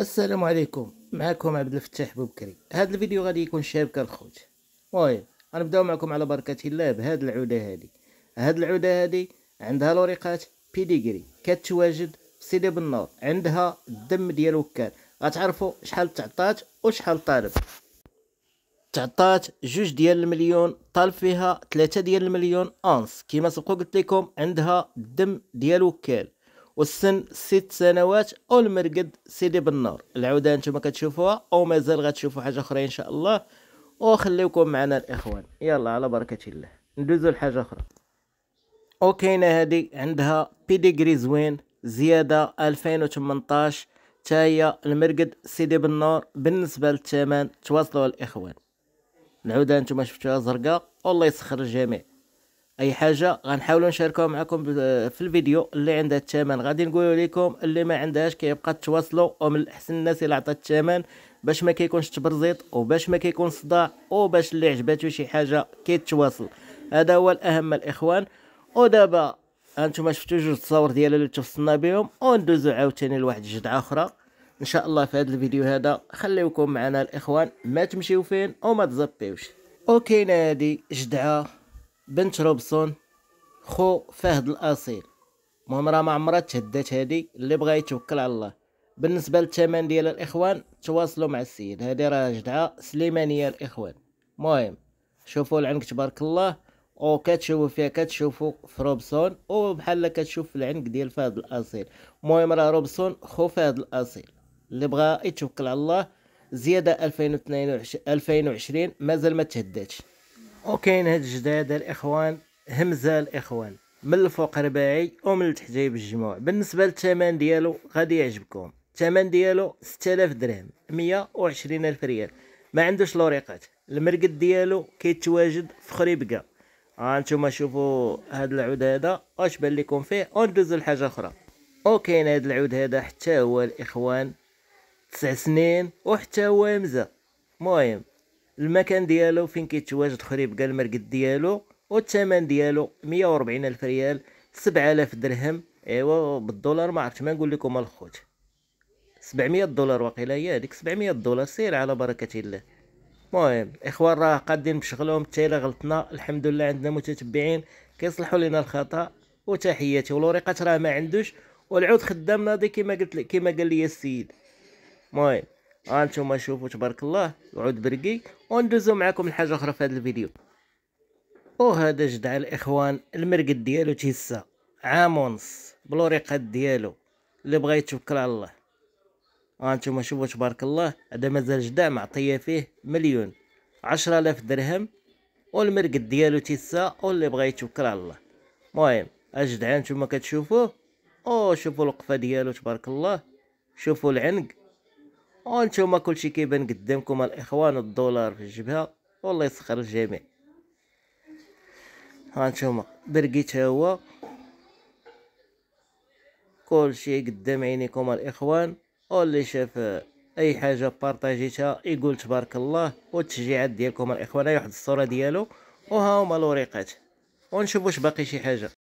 السلام عليكم معكم عبد الفتاح بوبكري هذا الفيديو غادي يكون شاب كالخوت المهم غنبداو معكم على بركه الله بهاد العوده هادي هاد العوده هادي عندها لوريقات بيديغري كتواجد سيدي بنور عندها الدم ديال وكال غتعرفوا شحال تعطات وشحال طالب تعطات جوج ديال المليون طالب فيها ثلاثة ديال المليون اونس كما سبق قلت لكم عندها الدم ديال وكال والسن ست سنوات او المرقد سيدي بالنور العوده انتم كتشوفوها او مازال غتشوفوا حاجه اخرى ان شاء الله وخليكم معنا الاخوان يلا على بركه الله ندوزو لحاجه اخرى وكاينه هادي عندها بيديغري زوين زياده 2018 حتى هي المرقد سيدي بالنور بالنسبه للثمن تواصلوا الاخوان العوده انتم شفتوها زرقاء والله يسخر الجميع اي حاجه غنحاولوا نشاركوها معكم في الفيديو اللي عندها الثمن غادي نقول لكم اللي ما عندهاش كيبقى تواصلوا ومن الاحسن الناس اللي عطات الثمن باش ما كيكونش تبرزيط وباش ما كيكون صداع وباش اللي عجباتو شي حاجه كيتواصل هذا هو الاهم الاخوان ودابا انتم شفتوا جوج التصاور ديالها اللي توصلنا بهم وندوزوا عاوتاني لواحد الجدعه اخرى ان شاء الله في هذا الفيديو هذا خليوكم معنا الاخوان ما تمشيو فين وما تزبيوش اوكي نادي جدعه بنت روبسون خو فهد الاصيل المهم راه ما عمرها تهدات هادي اللي بغا يتوكل على الله بالنسبه للثمن ديال الاخوان تواصلوا مع السيد هادي راه جدعه سليمانيه الاخوان المهم شوفوا العنك تبارك الله او كتشوفوا فيها كتشوفوا في روبسون وبحال كتشوف في العنك ديال فهد الاصيل المهم راه روبسون خو فهد الاصيل اللي بغا يتوكل على الله زياده 2022 2020 مازال ما تهداتش اوكي هاد الجداد الاخوان همزه الاخوان من الفوق رباعي ومن التحت جايب الجموع بالنسبه للثمن ديالو غادي يعجبكم الثمن ديالو 6000 درهم 120 الف ريال ما عندوش لوريقات المرقد ديالو كيتواجد في خريبكه ها نتوما شوفوا هاد العود هذا واش بان لكم فيه وندوزو لحاجه اخرى اوكي هاد العود هذا حتى هو الاخوان تسع سنين وحتى هو همزه مهم المكان ديالو فين كيتواجد خريب كاع المرقد ديالو والثمن ديالو 140 الف ريال 7000 درهم ايوا بالدولار ما عرفت ما نقول لكم الخوت 700 دولار واقيلا هي هذيك 700 دولار سير على بركه الله المهم اخوان راه قادين بشغلهم حتى الا غلطنا الحمد لله عندنا متتبعين كيصلحوا لنا الخطا وتحياتي ولوريقات راه ما عندوش والعود خدام ناضي كما قلت كما قال لي السيد المهم هانتوما شوفوا تبارك الله وعود برقي وندوزو معكم لحاجه اخرى في هذا الفيديو وهذا جدع الاخوان المرقد ديالو تيسا عام ونص بلوريقات ديالو اللي بغا يتوكل على الله هانتوما شوفوا تبارك الله هذا مازال جدع معطيه فيه مليون عشرة الاف درهم والمرقد ديالو تيسا واللي بغا يتوكل على الله المهم اجدعان نتوما كتشوفوه او شوفوا الوقفه ديالو تبارك الله شوفوا العنق وانتم كلشي كيبان قدامكم الاخوان الدولار في الجبهه والله يسخر الجميع هانتوما برقيت هو كلشي قدام عينيكم الاخوان واللي شاف اي حاجه بارطاجيتها يقول تبارك الله والتشجيعات ديالكم الاخوان اي الصوره ديالو وها هما الوريقات ونشوف واش باقي شي حاجه